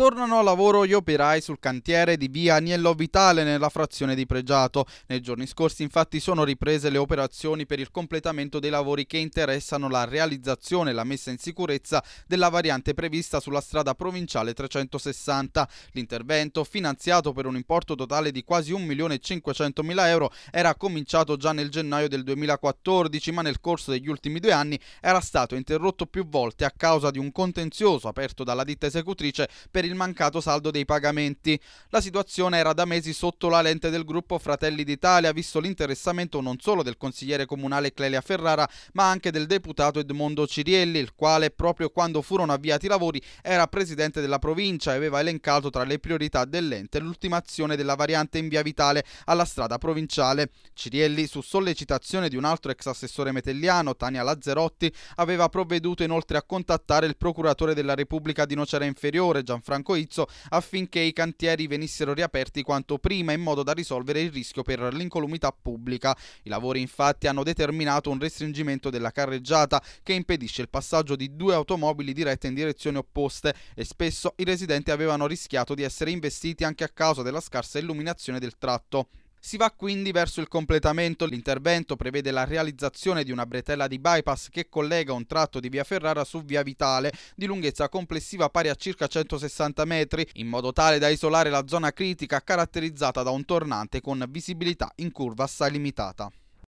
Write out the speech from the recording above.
Tornano a lavoro gli operai sul cantiere di via Agnello Vitale nella frazione di Pregiato. Nei giorni scorsi infatti sono riprese le operazioni per il completamento dei lavori che interessano la realizzazione e la messa in sicurezza della variante prevista sulla strada provinciale 360. L'intervento, finanziato per un importo totale di quasi 1.500.000 euro, era cominciato già nel gennaio del 2014 ma nel corso degli ultimi due anni era stato interrotto più volte a causa di un contenzioso aperto dalla ditta esecutrice per il il mancato saldo dei pagamenti. La situazione era da mesi sotto la lente del gruppo Fratelli d'Italia, visto l'interessamento non solo del consigliere comunale Clelia Ferrara, ma anche del deputato Edmondo Cirielli, il quale proprio quando furono avviati i lavori era presidente della provincia e aveva elencato tra le priorità dell'ente l'ultimazione della variante in via Vitale alla strada provinciale. Cirielli, su sollecitazione di un altro ex assessore metelliano, Tania Lazzerotti, aveva provveduto inoltre a contattare il procuratore della Repubblica di Nocera Inferiore, Gianfranco Franco Izzo affinché i cantieri venissero riaperti quanto prima in modo da risolvere il rischio per l'incolumità pubblica. I lavori infatti hanno determinato un restringimento della carreggiata che impedisce il passaggio di due automobili dirette in direzioni opposte e spesso i residenti avevano rischiato di essere investiti anche a causa della scarsa illuminazione del tratto. Si va quindi verso il completamento. L'intervento prevede la realizzazione di una bretella di bypass che collega un tratto di via Ferrara su via Vitale di lunghezza complessiva pari a circa 160 metri, in modo tale da isolare la zona critica caratterizzata da un tornante con visibilità in curva assai limitata.